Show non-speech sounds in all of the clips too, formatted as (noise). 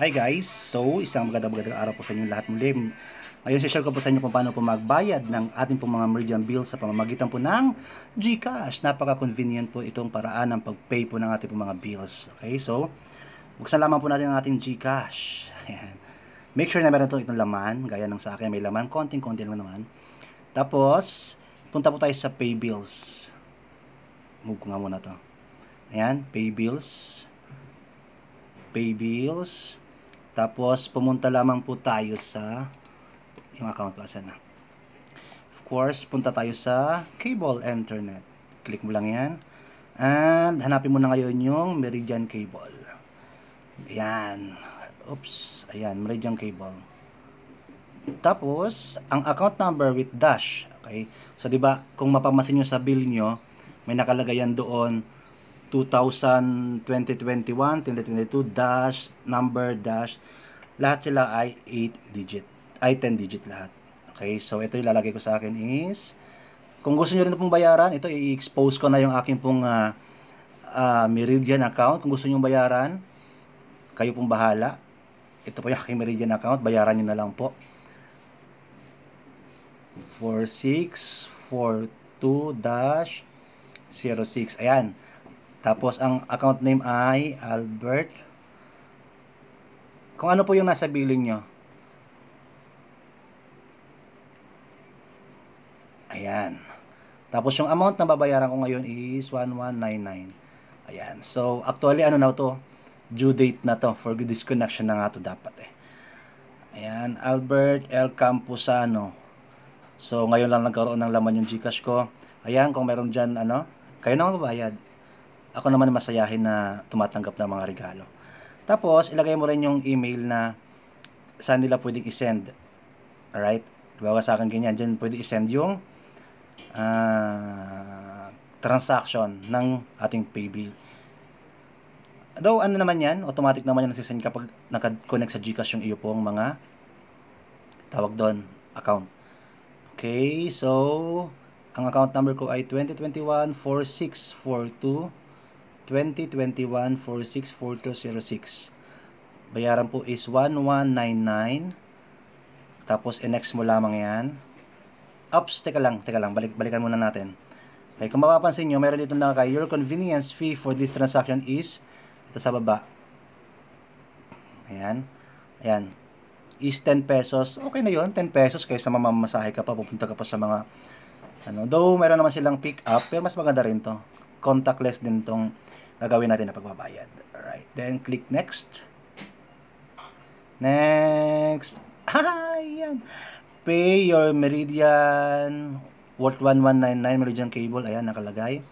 Hi guys! So, isang magandang magandang araw po sa inyong lahat muli. Ngayon, share ko po sa inyo kung paano po magbayad ng ating pong mga Meridian bills sa pamamagitan po ng GCash. Napaka-convenient po itong paraan ng pag-pay po ng ating pong mga bills. Okay, so, buksan lamang po natin ang ating GCash. (laughs) Ayan. Make sure na meron itong, itong laman, gaya ng sa akin may laman, konting-konti lang naman. Tapos, punta po tayo sa pay bills. Move ko nga muna to. Ayan, pay bills pay bills tapos, pumunta lamang po tayo sa yung account ko. Asan na? Of course, punta tayo sa cable internet. Click mo lang yan. And, hanapin mo na ngayon yung Meridian Cable. Ayan. Oops. Ayan, Meridian Cable. Tapos, ang account number with dash. Okay? So, di ba kung mapamasin nyo sa bill nyo, may nakalagay yan doon 2000, 2021, 2022, dash, number, dash, lahat sila ay 8 digit, ay 10 digit lahat. Okay, so ito yung ilalagay ko sa akin is, kung gusto nyo rin pong bayaran, ito i-expose ko na yung aking pong uh, uh, Meridian account. Kung gusto nyo bayaran, kayo pong bahala. Ito po yung aking Meridian account, bayaran nyo na lang po. 4642-06, Ayan. Tapos, ang account name ay Albert. Kung ano po yung nasa billing nyo. Ayan. Tapos, yung amount na babayaran ko ngayon is 1199. Ayan. So, actually, ano na to? Due date na to. For disconnection na nga to dapat eh. Ayan. Albert L. Campusano. So, ngayon lang nagkaroon ng laman yung Gcash ko. Ayan, kung meron dyan, ano, kayo na magbabayad ako naman masayahin na tumatanggap ng mga regalo. Tapos, ilagay mo rin yung email na saan nila pwedeng isend. Alright? Dibawa sa akin ganyan. Diyan pwede isend yung uh, transaction ng ating paybill. Though, ano naman yan, automatic naman yan nagsisend kapag naka sa Gcash yung iyo pong mga tawag doon, account. Okay, so, ang account number ko ay 2021 2021-464206. Bayaran po is 1199. Tapos, in-next mo lamang yan. Ups, teka lang, teka lang. Balik, balikan muna natin. Okay, kung mapapansin nyo, meron dito na kay your convenience fee for this transaction is, ito sa baba. Ayan. Ayan. Is 10 pesos. Okay na yon 10 pesos kaysa mamamasahe ka pa, pupunta ka pa sa mga ano. Though, meron naman silang pick up, pero mas maganda rin to contactless din tong gagawin natin na pagbabayad. Alright, then click next. Next. Ah, (laughs) Pay your Meridian worth 1199 Meridian cable. Ayan, nakalagay.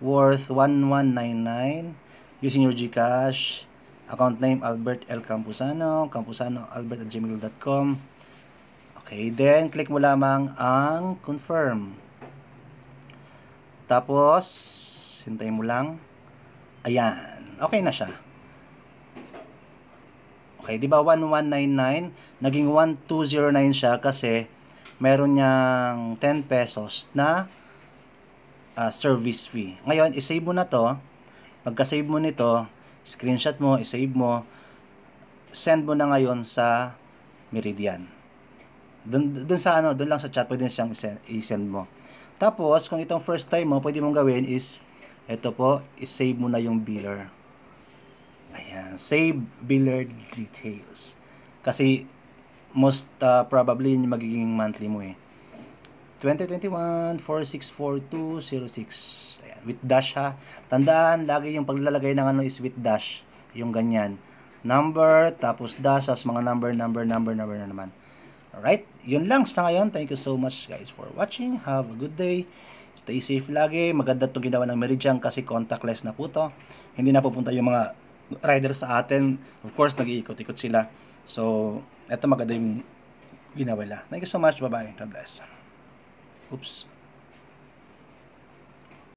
Worth 1199 using your GCash. Account name Albert L. Campusano. Campusano Albert at gmail.com. Okay, then click mo lamang ang confirm. Tapos, oras. Hintayin mo lang. Ayan. Okay na siya. Okay, di ba 1199 naging 1209 siya kasi meron niyang 10 pesos na uh, service fee. Ngayon, i-save mo na 'to. Pagka-save mo nito, screenshot mo, i-save mo, send mo na ngayon sa Meridian. Doon doon sa ano, doon lang sa chat pwede siyang i-send mo. Tapos, kung itong first time mo, pwede mong gawin is ito po, isave mo na yung biller. Ayan, save biller details. Kasi most uh, probably yun yung magiging monthly mo eh. 2021-464206 Ayan, with dash ha. Tandaan, lagi yung paglalagay ng ano is with dash. Yung ganyan. Number, tapos dash, tapos mga number, number, number, number na naman. Alright, yun lang sa ngayon. Thank you so much guys for watching. Have a good day. Stay safe lagi. Maganda itong ginawa ng Meridian kasi contactless na po to. Hindi na pupunta yung mga riders sa atin. Of course, nag-iikot-ikot sila. So, eto maganda yung ginawa nila. Thank you so much. Bye-bye. God bless. Oops.